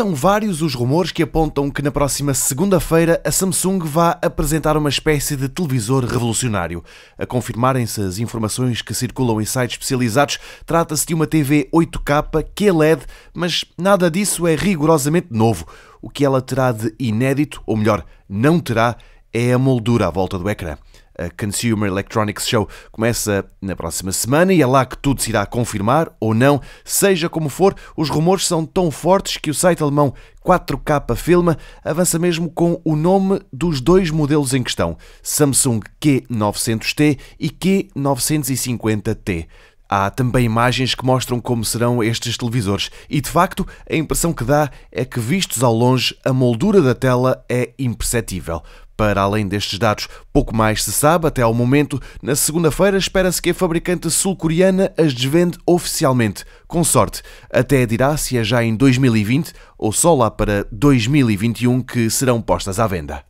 São vários os rumores que apontam que na próxima segunda-feira a Samsung vá apresentar uma espécie de televisor revolucionário. A confirmarem-se as informações que circulam em sites especializados, trata-se de uma TV 8K que é LED, mas nada disso é rigorosamente novo. O que ela terá de inédito, ou melhor, não terá, é a moldura à volta do ecrã. A Consumer Electronics Show começa na próxima semana e é lá que tudo se irá confirmar ou não. Seja como for, os rumores são tão fortes que o site alemão 4K Filma avança mesmo com o nome dos dois modelos em questão: Samsung Q900T e Q950T. Há também imagens que mostram como serão estes televisores, e de facto a impressão que dá é que, vistos ao longe, a moldura da tela é imperceptível. Para além destes dados, pouco mais se sabe até ao momento. Na segunda-feira, espera-se que a fabricante sul-coreana as desvende oficialmente. Com sorte, até dirá se é já em 2020 ou só lá para 2021 que serão postas à venda.